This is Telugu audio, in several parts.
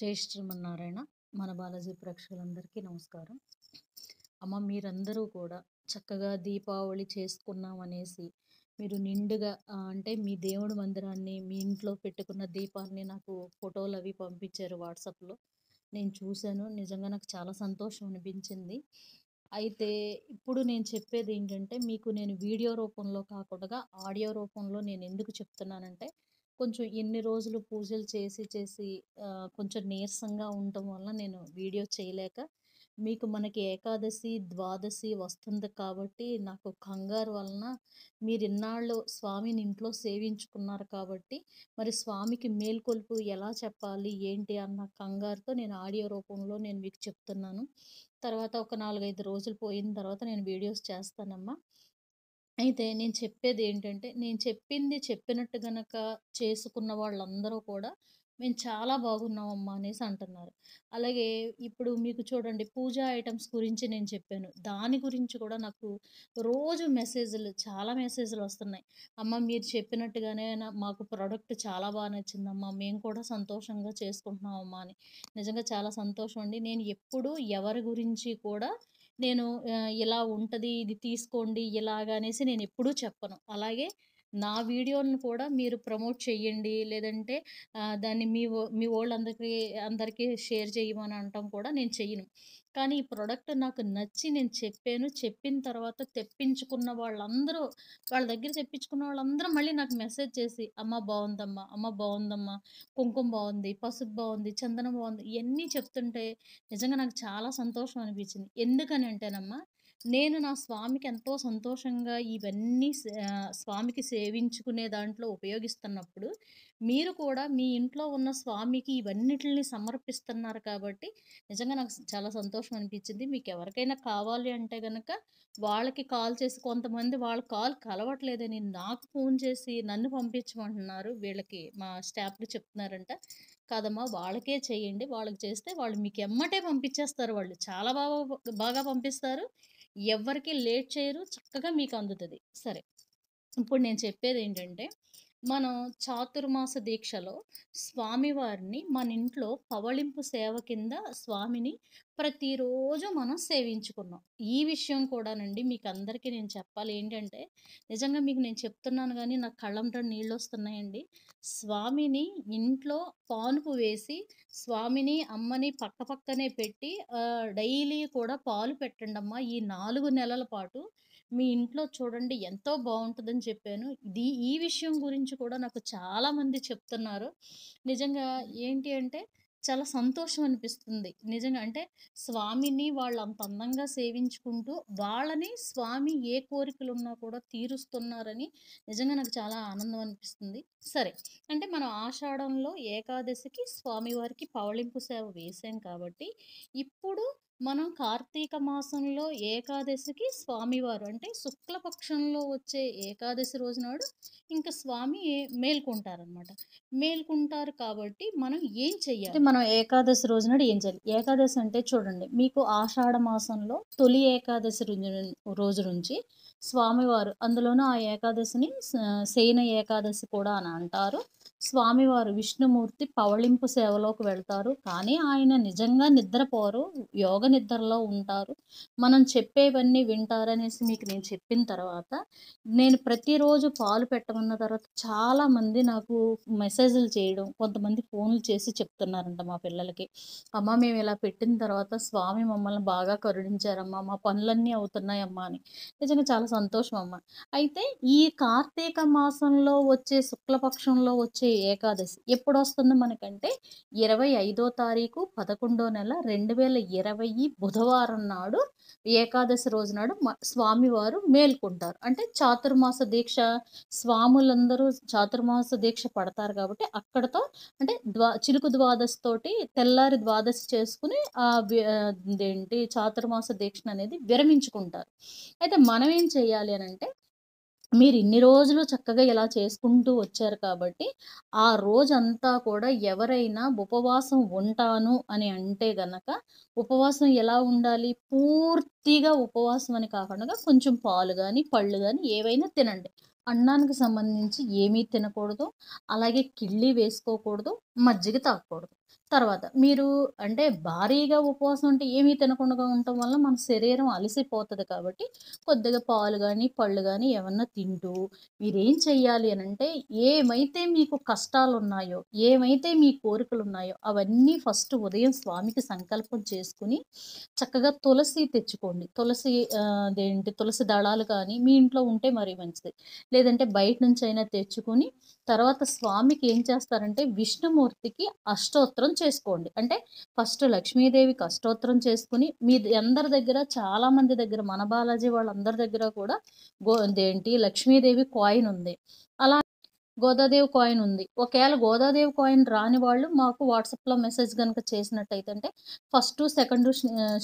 జై శ్రీమన్నారాయణ మన బాలాజీ ప్రేక్షకులందరికీ నమస్కారం అమ్మ మీరందరూ కూడా చక్కగా దీపావళి చేసుకున్నాం అనేసి మీరు నిండుగా అంటే మీ దేవుడి మందిరాన్ని మీ ఇంట్లో పెట్టుకున్న దీపాన్ని నాకు ఫోటోలు అవి పంపించారు వాట్సాప్లో నేను చూశాను నిజంగా నాకు చాలా సంతోషం అనిపించింది అయితే ఇప్పుడు నేను చెప్పేది ఏంటంటే మీకు నేను వీడియో రూపంలో కాకుండా ఆడియో రూపంలో నేను ఎందుకు చెప్తున్నానంటే కొంచెం ఎన్ని రోజులు పూజలు చేసి చేసి కొంచెం నీరసంగా ఉండటం వల్ల నేను వీడియో చేయలేక మీకు మనకి ఏకాదశి ద్వాదశి వస్తుంది కాబట్టి నాకు కంగారు వలన మీరు ఇన్నాళ్ళు స్వామిని ఇంట్లో సేవించుకున్నారు కాబట్టి మరి స్వామికి మేల్కొల్పు ఎలా చెప్పాలి ఏంటి అన్న కంగారుతో నేను ఆడియో రూపంలో నేను మీకు చెప్తున్నాను తర్వాత ఒక నాలుగైదు రోజులు పోయిన తర్వాత నేను వీడియోస్ చేస్తానమ్మా అయితే నేను చెప్పేది ఏంటంటే నేను చెప్పింది చెప్పినట్టు గనక చేసుకున్న వాళ్ళందరూ కూడా మేము చాలా బాగున్నామమ్మా అనేసి అంటున్నారు అలాగే ఇప్పుడు మీకు చూడండి పూజా ఐటమ్స్ గురించి నేను చెప్పాను దాని గురించి కూడా నాకు రోజు మెసేజ్లు చాలా మెసేజ్లు వస్తున్నాయి అమ్మ మీరు చెప్పినట్టుగానే మాకు ప్రోడక్ట్ చాలా బాగా నచ్చిందమ్మా మేము కూడా సంతోషంగా చేసుకుంటున్నామమ్మా అని నిజంగా చాలా సంతోషం అండి నేను ఎప్పుడూ ఎవరి గురించి కూడా నేను ఇలా ఉంటుంది ఇది తీసుకోండి ఇలాగా అనేసి నేను ఎప్పుడూ చెప్పను అలాగే నా వీడియోని కూడా మీరు ప్రమోట్ చేయండి లేదంటే దాన్ని మీ మీ వాళ్ళందరికీ అందరికీ షేర్ చేయమని అంటాం కూడా నేను చెయ్యను కానీ ఈ ప్రోడక్ట్ నాకు నచ్చి నేను చెప్పాను చెప్పిన తర్వాత తెప్పించుకున్న వాళ్ళందరూ వాళ్ళ దగ్గర తెప్పించుకున్న వాళ్ళందరూ మళ్ళీ నాకు మెసేజ్ చేసి అమ్మ బాగుందమ్మా అమ్మ బాగుందమ్మా కుంకుమ బాగుంది పసుపు బాగుంది చందనం బాగుంది ఇవన్నీ చెప్తుంటే నిజంగా నాకు చాలా సంతోషం అనిపించింది ఎందుకని అంటేనమ్మా నేను నా స్వామికి ఎంతో సంతోషంగా ఇవన్నీ స్వామికి సేవించుకునే దాంట్లో ఉపయోగిస్తున్నప్పుడు మీరు కూడా మీ ఇంట్లో ఉన్న స్వామికి ఇవన్నిటిని సమర్పిస్తున్నారు కాబట్టి నిజంగా నాకు చాలా సంతోషం అనిపించింది మీకు ఎవరికైనా కావాలి అంటే కనుక వాళ్ళకి కాల్ చేసి కొంతమంది వాళ్ళ కాల్ కలవట్లేదని నాకు ఫోన్ చేసి నన్ను పంపించమంటున్నారు వీళ్ళకి మా స్టాఫ్లు చెప్తున్నారంట కాదమ్మా వాళ్ళకే చేయండి వాళ్ళకి చేస్తే వాళ్ళు మీకు ఎమ్మటే పంపించేస్తారు వాళ్ళు చాలా బాగా బాగా పంపిస్తారు ఎవరికి లేట్ చేయరు చక్కగా మీకు అందుతుంది సరే ఇప్పుడు నేను చెప్పేది ఏంటంటే మన చాతుర్మాస దీక్షలో స్వామివారిని మన ఇంట్లో పవళింపు సేవ కింద స్వామిని ప్రతిరోజు మనం సేవించుకున్నాం ఈ విషయం కూడానండి మీకు అందరికీ నేను చెప్పాలి ఏంటంటే నిజంగా మీకు నేను చెప్తున్నాను కానీ నా కళ్ళంట నీళ్ళు వస్తున్నాయండి స్వామిని ఇంట్లో పానుపు వేసి స్వామిని అమ్మని పక్క పక్కనే పెట్టి డైలీ కూడా పాలు పెట్టండమ్మా ఈ నాలుగు నెలల పాటు మీ ఇంట్లో చూడండి ఎంతో బాగుంటుందని చెప్పాను ఇది ఈ విషయం గురించి కూడా నాకు చాలామంది చెప్తున్నారు నిజంగా ఏంటి అంటే చాలా సంతోషం అనిపిస్తుంది నిజంగా అంటే స్వామిని వాళ్ళు అంత అందంగా సేవించుకుంటూ వాళ్ళని స్వామి ఏ కోరికలు ఉన్నా కూడా తీరుస్తున్నారని నిజంగా నాకు చాలా ఆనందం అనిపిస్తుంది సరే అంటే మనం ఆషాఢంలో ఏకాదశికి స్వామివారికి పవళింపు సేవ వేసాం కాబట్టి ఇప్పుడు మనం కార్తీక మాసంలో ఏకాదశికి స్వామివారు అంటే శుక్లపక్షంలో వచ్చే ఏకాదశి రోజు నాడు ఇంకా స్వామి మేల్కొంటారనమాట మేల్కొంటారు కాబట్టి మనం ఏం చెయ్యాలి మనం ఏకాదశి రోజు నాడు ఏం చేయాలి ఏకాదశి అంటే చూడండి మీకు ఆషాఢ మాసంలో తొలి ఏకాదశి రోజు నుంచి స్వామివారు అందులోనూ ఆ ఏకాదశిని శయన ఏకాదశి కూడా అని అంటారు స్వామివారు విష్ణుమూర్తి పవళింపు సేవలోకి వెళ్తారు కానీ ఆయన నిజంగా నిద్రపోరు యోగ నిద్రలో ఉంటారు మనం చెప్పేవన్నీ వింటారనేసి మీకు నేను చెప్పిన తర్వాత నేను ప్రతిరోజు పాలు పెట్టమన్న తర్వాత చాలామంది నాకు మెసేజ్లు చేయడం కొంతమంది ఫోన్లు చేసి చెప్తున్నారంట మా పిల్లలకి అమ్మ మేము ఇలా పెట్టిన తర్వాత స్వామి మమ్మల్ని బాగా కరుణించారమ్మా మా పనులన్నీ అవుతున్నాయమ్మా అని నిజంగా చాలా సంతోషం అమ్మ అయితే ఈ కార్తీక మాసంలో వచ్చే శుక్లపక్షంలో వచ్చే ఏకాదశి ఎప్పుడు వస్తుంది మనకంటే ఇరవై ఐదో తారీఖు పదకొండో నెల రెండు వేల ఇరవై బుధవారం నాడు ఏకాదశి రోజు నాడు స్వామివారు మేల్కుంటారు అంటే చాతుర్మాస దీక్ష స్వాములందరూ చాతుర్మాస దీక్ష పడతారు కాబట్టి అక్కడతో అంటే ద్వా చిలుకు ద్వాదశి తోటి తెల్లారి ద్వాదశి చేసుకుని ఆ ఏంటి చాతుర్మాస దీక్ష అనేది విరమించుకుంటారు అయితే మనం ఏం చేయాలి అని అంటే మీరు ఇన్ని రోజులు చక్కగా ఇలా చేసుకుంటూ వచ్చారు కాబట్టి ఆ రోజంతా కూడా ఎవరైనా ఉపవాసం ఉంటాను అని అంటే గనక ఉపవాసం ఎలా ఉండాలి పూర్తిగా ఉపవాసం అని కాకుండా కొంచెం పాలు కానీ పళ్ళు కానీ ఏవైనా తినండి అన్నానికి సంబంధించి ఏమీ తినకూడదు అలాగే కిళ్ళి వేసుకోకూడదు మజ్జిగ తాగకూడదు తర్వాత మీరు అంటే భారీగా ఉపవాసం ఉంటే ఏమీ తినకుండా ఉండటం వల్ల మన శరీరం అలసిపోతుంది కాబట్టి కొద్దిగా పాలు కానీ పళ్ళు కానీ ఏమన్నా తింటూ మీరేం చెయ్యాలి అని అంటే ఏమైతే మీకు కష్టాలు ఉన్నాయో ఏమైతే మీ కోరికలు ఉన్నాయో అవన్నీ ఫస్ట్ ఉదయం స్వామికి సంకల్పం చేసుకుని చక్కగా తులసి తెచ్చుకోండి తులసి అదేంటి తులసి దళాలు కానీ మీ ఇంట్లో ఉంటే మరీ మంచిది లేదంటే బయట నుంచి అయినా తెచ్చుకొని తర్వాత స్వామికి ఏం చేస్తారంటే విష్ణుమూర్తికి అష్టోత్తరం అష్టోత్తరం చేసుకోండి అంటే ఫస్ట్ లక్ష్మీదేవికి అష్టోత్తరం చేసుకుని మీ అందరి దగ్గర చాలా మంది దగ్గర మన బాలాజీ వాళ్ళందరి దగ్గర కూడా గో ఏంటి లక్ష్మీదేవి కాయిన్ ఉంది అలా గోదాదేవి కాయిన్ ఉంది ఒకవేళ గోదాదేవి కాయిన్ రాని వాళ్ళు మాకు వాట్సాప్లో మెసేజ్ కనుక చేసినట్టయితే అంటే ఫస్ట్ సెకండ్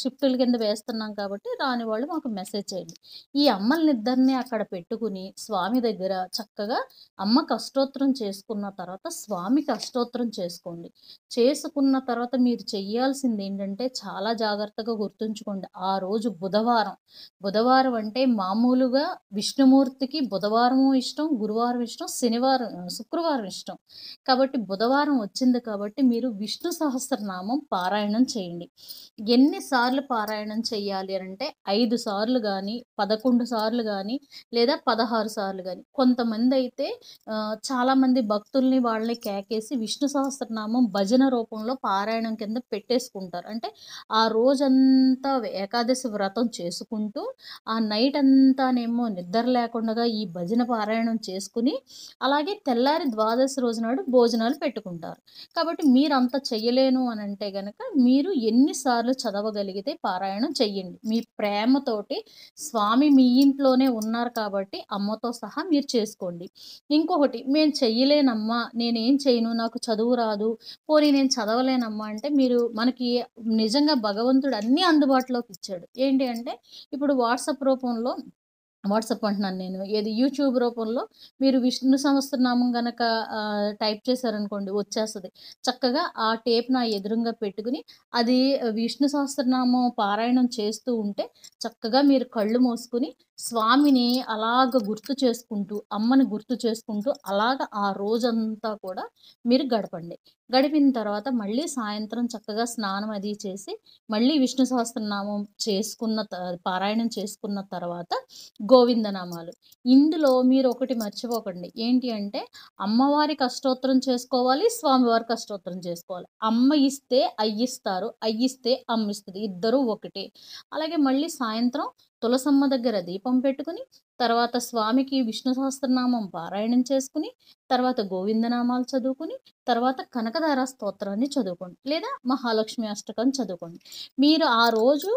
షిఫ్ట్లు కింద వేస్తున్నాం కాబట్టి రాని వాళ్ళు మాకు మెసేజ్ చేయండి ఈ అమ్మల్నిద్దరిని అక్కడ పెట్టుకుని స్వామి దగ్గర చక్కగా అమ్మ కష్టోత్తరం చేసుకున్న తర్వాత స్వామి కష్టోత్తరం చేసుకోండి చేసుకున్న తర్వాత మీరు చేయాల్సింది ఏంటంటే చాలా జాగ్రత్తగా గుర్తుంచుకోండి ఆ రోజు బుధవారం బుధవారం అంటే మామూలుగా విష్ణుమూర్తికి బుధవారం ఇష్టం గురువారం ఇష్టం శనివారం శుక్రవారం శుక్రవారం ఇష్టం కాబట్టి బుధవారం వచ్చింది కాబట్టి మీరు విష్ణు సహస్రనామం పారాయణం చేయండి ఎన్నిసార్లు పారాయణం చేయాలి అంటే ఐదు సార్లు కానీ పదకొండు సార్లు కానీ లేదా పదహారు సార్లు కానీ కొంతమంది అయితే చాలామంది భక్తుల్ని వాళ్ళని కేకేసి విష్ణు సహస్రనామం భజన రూపంలో పారాయణం కింద పెట్టేసుకుంటారు అంటే ఆ రోజంతా ఏకాదశి వ్రతం చేసుకుంటూ ఆ నైట్ అంతానేమో నిద్ర లేకుండా ఈ భజన పారాయణం చేసుకుని అలాగే అలాగే తెల్లారి ద్వాదశి రోజు నాడు భోజనాలు పెట్టుకుంటారు కాబట్టి మీరు అంత చెయ్యలేను అని అంటే గనక మీరు ఎన్నిసార్లు చదవగలిగితే పారాయణం చెయ్యండి మీ ప్రేమతోటి స్వామి మీ ఇంట్లోనే ఉన్నారు కాబట్టి అమ్మతో సహా మీరు చేసుకోండి ఇంకొకటి నేను చెయ్యలేనమ్మా నేనేం చేయను నాకు చదువు రాదు పోనీ నేను చదవలేనమ్మా అంటే మీరు మనకి నిజంగా భగవంతుడు అన్నీ అందుబాటులోకి ఇచ్చాడు ఏంటి అంటే ఇప్పుడు వాట్సాప్ రూపంలో వాట్సాప్ అంటున్నాను నేను ఏది యూట్యూబ్ రూపంలో మీరు విష్ణు నామం గనక టైప్ చేశారనుకోండి వచ్చేస్తుంది చక్కగా ఆ టేప్ నా ఎదురుగా పెట్టుకుని అది విష్ణు సహస్రనామం పారాయణం చేస్తూ ఉంటే చక్కగా మీరు కళ్ళు మోసుకొని స్వామిని అలాగ గుర్తు చేసుకుంటూ అమ్మని గుర్తు చేసుకుంటూ అలాగ ఆ రోజంతా కూడా మీరు గడపండి గడిపిన తర్వాత మళ్ళీ సాయంత్రం చక్కగా స్నానం అది చేసి మళ్ళీ విష్ణు సహస్రనామం చేసుకున్న పారాయణం చేసుకున్న తర్వాత గోవిందనామాలు ఇందులో మీరు ఒకటి మర్చిపోకండి ఏంటి అంటే అమ్మవారి కష్టోత్తరం చేసుకోవాలి స్వామివారి కష్టోత్తరం చేసుకోవాలి అమ్మ ఇస్తే అయ్యిస్తారు అయ్యిస్తే అమ్మిస్తుంది ఇద్దరూ ఒకటి అలాగే మళ్ళీ సాయంత్రం తులసమ్మ దగ్గర దీపం పెట్టుకుని తర్వాత స్వామికి విష్ణు సహస్రనామం పారాయణం చేసుకుని తర్వాత గోవిందనామాలు చదువుకుని తర్వాత కనకధార స్తోత్రాన్ని చదువుకోండి లేదా మహాలక్ష్మి అష్టకం చదువుకోండి మీరు ఆ రోజు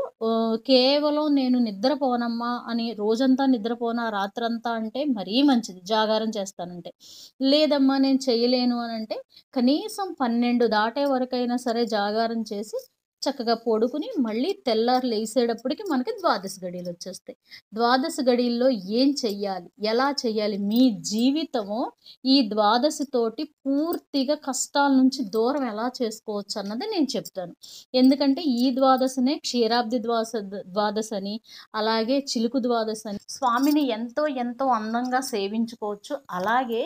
కేవలం నేను నిద్రపోనమ్మా అని రోజంతా నిద్రపోనా రాత్రంతా అంటే మరీ మంచిది జాగారం చేస్తానంటే లేదమ్మా నేను చేయలేను అని అంటే కనీసం పన్నెండు దాటే వరకైనా సరే జాగారం చేసి చక్కగా పొడుకుని మళ్ళీ తెల్లారు లేసేటప్పటికి మనకి ద్వాదశ గడియలు వచ్చేస్తాయి ద్వాదశ గడియల్లో ఏం చెయ్యాలి ఎలా చెయ్యాలి మీ జీవితము ఈ ద్వాదశితోటి పూర్తిగా కష్టాల నుంచి దూరం ఎలా చేసుకోవచ్చు అన్నది నేను చెప్తాను ఎందుకంటే ఈ ద్వాదశనే క్షీరాబ్ది ద్వాస ద్వాదశ అని అలాగే చిలుకు ద్వాదశ అని స్వామిని ఎంతో ఎంతో అందంగా సేవించుకోవచ్చు అలాగే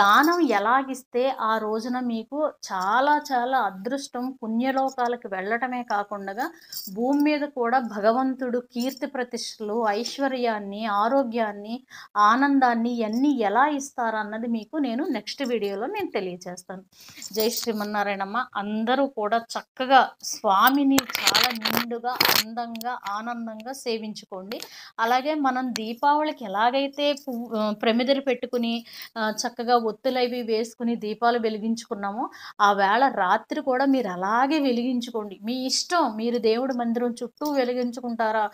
దానం ఎలాగిస్తే ఆ రోజున మీకు చాలా చాలా అదృష్టం పుణ్యలోకాలకు వెళ్ళటం మాత్రమే కాకుండా భూమి మీద కూడా భగవంతుడు కీర్తి ప్రతిష్టలు ఐశ్వర్యాన్ని ఆరోగ్యాన్ని ఆనందాన్ని ఇవన్నీ ఎలా ఇస్తారన్నది మీకు నేను నెక్స్ట్ వీడియోలో నేను తెలియజేస్తాను జై శ్రీమన్నారాయణమ్మ అందరూ కూడా చక్కగా స్వామిని నిండుగా అందంగా ఆనందంగా సేవించుకోండి అలాగే మనం దీపావళికి ఎలాగైతే ప్రమిదలు పెట్టుకుని చక్కగా ఒత్తులు అవి వేసుకుని దీపాలు వెలిగించుకున్నామో ఆ వేళ రాత్రి కూడా మీరు అలాగే వెలిగించుకోండి మీ ఇష్టం మీరు దేవుడి మందిరం చుట్టూ వెలిగించుకుంటారా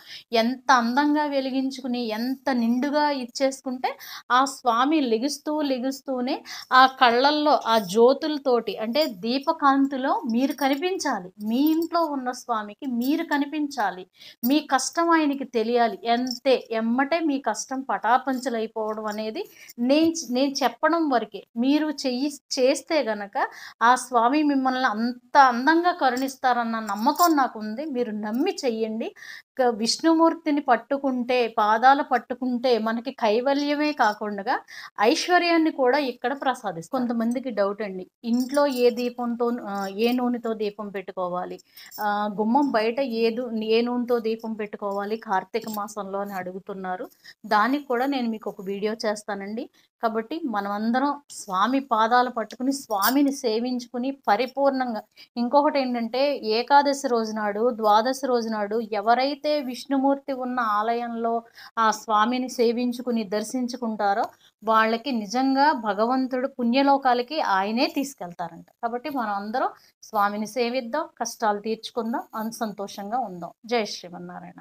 ఎంత అందంగా వెలిగించుకుని ఎంత నిండుగా ఇచ్చేసుకుంటే ఆ స్వామి లెగుస్తూ లిగుస్తూనే ఆ కళ్ళల్లో ఆ జ్యోతులతోటి అంటే దీపకాంతిలో మీరు కనిపించాలి మీ ఇంట్లో ఉన్న స్వామికి ఆయనకి మీరు కనిపించాలి మీ కష్టం ఆయనకి తెలియాలి ఎంతే ఎమ్మటే మీ కష్టం పటాపంచలైపోవడం అనేది నేను నేను చెప్పడం వరకే మీరు చెయ్యి చేస్తే గనక ఆ స్వామి మిమ్మల్ని అంత అందంగా కరుణిస్తారన్న నమ్మకం నాకు ఉంది మీరు నమ్మి చెయ్యండి విష్ణుమూర్తిని పట్టుకుంటే పాదాలు పట్టుకుంటే మనకి కైవల్యమే కాకుండా ఐశ్వర్యాన్ని కూడా ఇక్కడ ప్రసాదిస్తుంది కొంతమందికి డౌట్ అండి ఇంట్లో ఏ దీపంతో ఏ నూనెతో దీపం పెట్టుకోవాలి గుమ్మం బయట ఏ ఏ నూనెతో దీపం పెట్టుకోవాలి కార్తీక మాసంలో అని అడుగుతున్నారు దానికి కూడా నేను మీకు ఒక వీడియో చేస్తానండి కాబట్టి మనమందరం స్వామి పాదాలు పట్టుకుని స్వామిని సేవించుకుని పరిపూర్ణంగా ఇంకొకటి ఏంటంటే ఏకాదశి రోజునాడు ద్వాదశి రోజునాడు ఎవరైతే ఎవరైతే విష్ణుమూర్తి ఉన్న ఆలయంలో ఆ స్వామిని సేవించుకుని దర్శించుకుంటారో వాళ్ళకి నిజంగా భగవంతుడు పుణ్యలోకాలకి ఆయనే తీసుకెళ్తారంట కాబట్టి మనం అందరం స్వామిని సేవిద్దాం కష్టాలు తీర్చుకుందాం సంతోషంగా ఉందాం జై శ్రీమన్నారాయణ